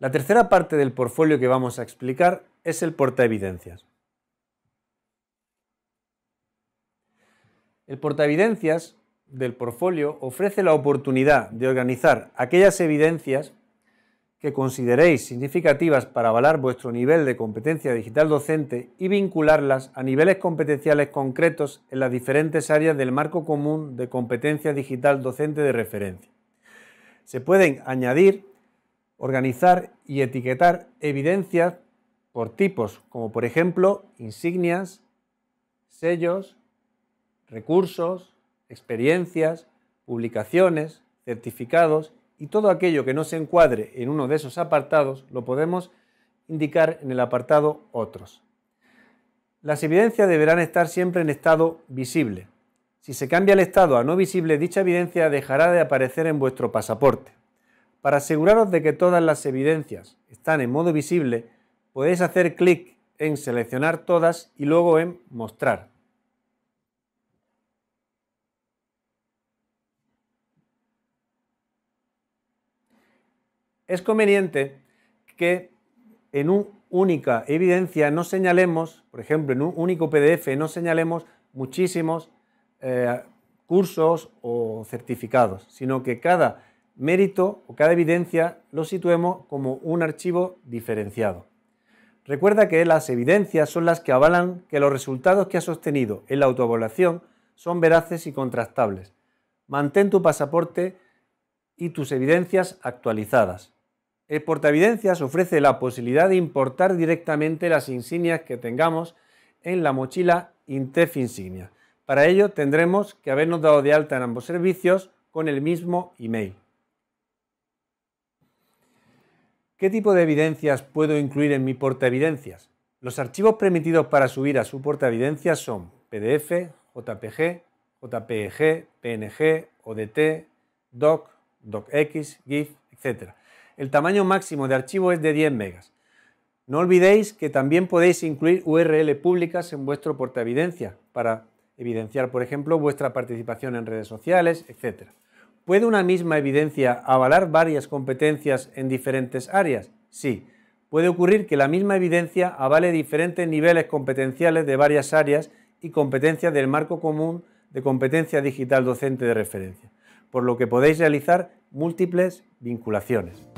La tercera parte del portfolio que vamos a explicar es el portaevidencias. El portaevidencias del portfolio ofrece la oportunidad de organizar aquellas evidencias que consideréis significativas para avalar vuestro nivel de competencia digital docente y vincularlas a niveles competenciales concretos en las diferentes áreas del marco común de competencia digital docente de referencia. Se pueden añadir organizar y etiquetar evidencias por tipos, como por ejemplo insignias, sellos, recursos, experiencias, publicaciones, certificados y todo aquello que no se encuadre en uno de esos apartados lo podemos indicar en el apartado Otros. Las evidencias deberán estar siempre en estado visible. Si se cambia el estado a no visible, dicha evidencia dejará de aparecer en vuestro pasaporte. Para aseguraros de que todas las evidencias están en modo visible, podéis hacer clic en seleccionar todas y luego en mostrar. Es conveniente que en una única evidencia no señalemos, por ejemplo, en un único PDF no señalemos muchísimos eh, cursos o certificados, sino que cada mérito o cada evidencia lo situemos como un archivo diferenciado. Recuerda que las evidencias son las que avalan que los resultados que has sostenido en la autoevaluación son veraces y contrastables. Mantén tu pasaporte y tus evidencias actualizadas. El portaevidencias ofrece la posibilidad de importar directamente las insignias que tengamos en la mochila INTEF Insignia. Para ello tendremos que habernos dado de alta en ambos servicios con el mismo email. ¿Qué tipo de evidencias puedo incluir en mi evidencias? Los archivos permitidos para subir a su evidencias son PDF, JPG, JPEG, PNG, ODT, DOC, DOCX, GIF, etc. El tamaño máximo de archivo es de 10 megas. No olvidéis que también podéis incluir URL públicas en vuestro evidencia para evidenciar, por ejemplo, vuestra participación en redes sociales, etc. ¿Puede una misma evidencia avalar varias competencias en diferentes áreas? Sí. Puede ocurrir que la misma evidencia avale diferentes niveles competenciales de varias áreas y competencias del marco común de competencia digital docente de referencia, por lo que podéis realizar múltiples vinculaciones.